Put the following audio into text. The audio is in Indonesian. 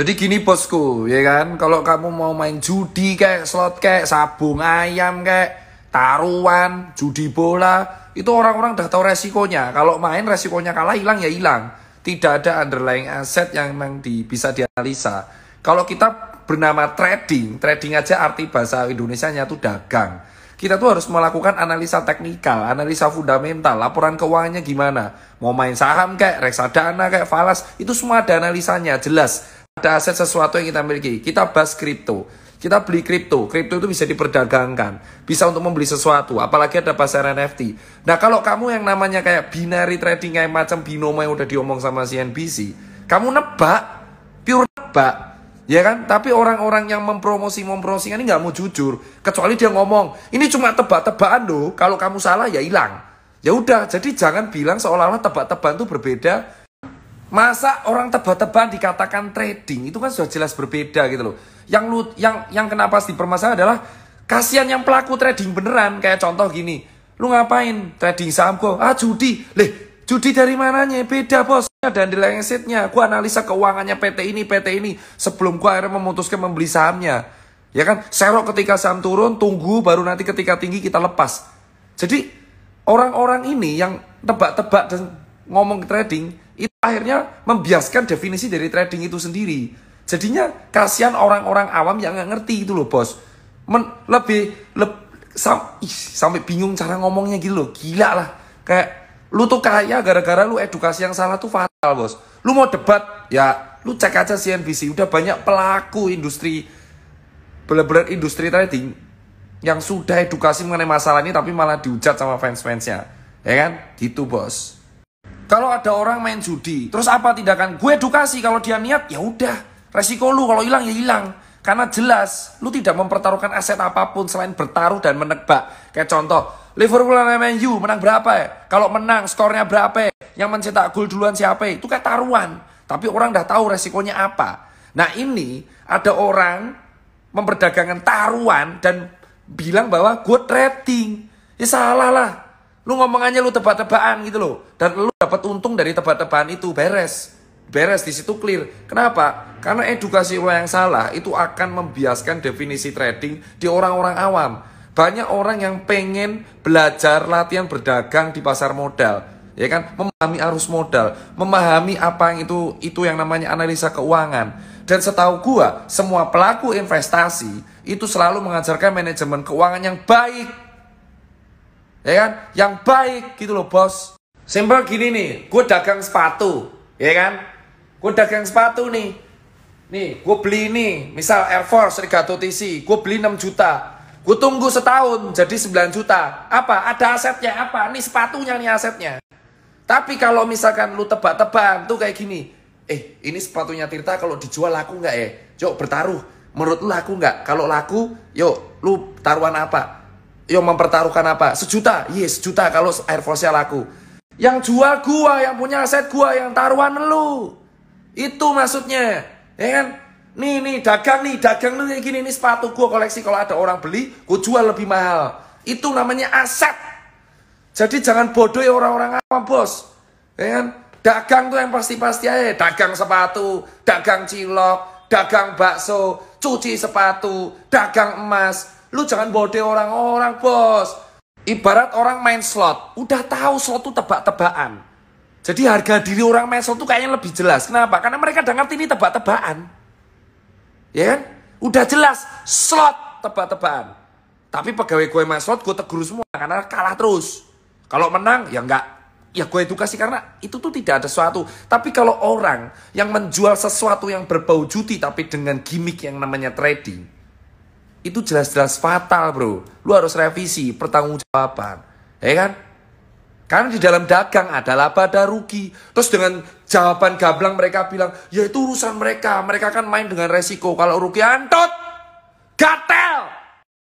Jadi gini bosku, ya kan? Kalau kamu mau main judi kayak slot kayak sabung ayam kayak taruhan, judi bola, itu orang-orang udah tahu resikonya. Kalau main resikonya kalah hilang ya hilang. Tidak ada underlying asset yang memang di, bisa dianalisa. Kalau kita bernama trading, trading aja arti bahasa Indonesia-nya itu dagang. Kita tuh harus melakukan analisa teknikal, analisa fundamental, laporan keuangannya gimana. Mau main saham kayak reksadana kayak falas, itu semua ada analisanya jelas ada aset sesuatu yang kita miliki. Kita bahas kripto. Kita beli kripto, kripto itu bisa diperdagangkan, bisa untuk membeli sesuatu, apalagi ada pasar NFT. Nah kalau kamu yang namanya kayak binary trading kayak macam binomo yang udah diomong sama CNBC, kamu nebak, pure nebak, ya kan? Tapi orang-orang yang mempromosi mempromosikan ini nggak mau jujur, kecuali dia ngomong, ini cuma tebak-tebakan loh, kalau kamu salah ya hilang. Ya udah, jadi jangan bilang seolah-olah tebak-tebakan itu berbeda Masa orang tebak-tebakan dikatakan trading itu kan sudah jelas berbeda gitu loh. Yang lu yang yang kenapa sih permasalahan adalah kasihan yang pelaku trading beneran kayak contoh gini. Lu ngapain trading saham kok? Ah judi. Leh, judi dari mananya? Beda bos. Dan di lengsetnya, gua analisa keuangannya PT ini, PT ini sebelum gua akhirnya memutuskan membeli sahamnya. Ya kan? Serok ketika saham turun, tunggu baru nanti ketika tinggi kita lepas. Jadi orang-orang ini yang tebak-tebak dan ngomong trading akhirnya membiaskan definisi dari trading itu sendiri. Jadinya kasihan orang-orang awam yang nggak ngerti itu loh bos. Men, lebih leb, sam, ih, sampai bingung cara ngomongnya gitu loh, gila lah. Kayak lu tuh kaya gara-gara lu edukasi yang salah tuh fatal bos. Lu mau debat ya lu cek aja CNBC udah banyak pelaku industri bener-bener industri trading yang sudah edukasi mengenai masalah ini tapi malah dihujat sama fans-fansnya ya kan gitu bos kalau ada orang main judi, terus apa tindakan? Gue edukasi kalau dia niat, ya udah. Resiko lu kalau hilang ya hilang. Karena jelas, lu tidak mempertaruhkan aset apapun selain bertaruh dan menebak. Kayak contoh, Liverpool lawan MU menang berapa ya? Kalau menang skornya berapa ya? Yang mencetak gol duluan siapa ya? Itu kayak taruhan. Tapi orang udah tahu resikonya apa. Nah ini ada orang memperdagangkan taruhan dan bilang bahwa good rating. Ya salah lah. Lu ngomongannya lu tebak-tebakan gitu loh. Dan dapat untung dari tebak-tebakan itu beres beres di situ clear. Kenapa? Karena edukasi orang yang salah itu akan membiaskan definisi trading di orang-orang awam. Banyak orang yang pengen belajar latihan berdagang di pasar modal, ya kan? Memahami arus modal, memahami apa yang itu itu yang namanya analisa keuangan. Dan setahu gua, semua pelaku investasi itu selalu mengajarkan manajemen keuangan yang baik. Ya kan? Yang baik gitu loh, Bos. Simpel gini nih, gue dagang sepatu, ya kan? Gue dagang sepatu nih. Nih, gue beli ini, misal Air Force Regato TC, gue beli 6 juta. Gue tunggu setahun, jadi 9 juta. Apa? Ada asetnya, apa? Nih sepatunya, nih asetnya. Tapi kalau misalkan lu tebak tebak tuh kayak gini, eh ini sepatunya Tirta kalau dijual laku nggak ya? Yuk bertaruh, menurut lu laku nggak? Kalau laku, yuk lu taruhan apa? Yuk mempertaruhkan apa? Sejuta? yes, iya, sejuta kalau Air Force-nya laku. Yang jual gua, yang punya aset gua, yang taruhan lu. Itu maksudnya. Ya kan? Nih, nih, dagang nih, dagang lu kayak gini, nih sepatu gua koleksi. Kalau ada orang beli, gua jual lebih mahal. Itu namanya aset. Jadi jangan bodoh ya orang-orang apa bos. Ya kan? Dagang tuh yang pasti-pasti aja. Dagang sepatu, dagang cilok, dagang bakso, cuci sepatu, dagang emas. Lu jangan bodoh orang-orang, bos. Ibarat orang main slot, udah tahu slot itu tebak-tebakan. Jadi harga diri orang main slot itu kayaknya lebih jelas. Kenapa? Karena mereka dengar ngerti ini tebak-tebakan. Ya kan? Udah jelas slot tebak-tebakan. Tapi pegawai gue main slot gue tegur semua karena kalah terus. Kalau menang ya enggak ya gue edukasi karena itu tuh tidak ada sesuatu. Tapi kalau orang yang menjual sesuatu yang berbau judi tapi dengan gimmick yang namanya trading, itu jelas-jelas fatal bro. Lu harus revisi pertanggungjawaban, ya kan? Karena di dalam dagang ada laba ada rugi. Terus dengan jawaban gablang mereka bilang, ya itu urusan mereka. Mereka kan main dengan resiko. Kalau rugi antot, gatel.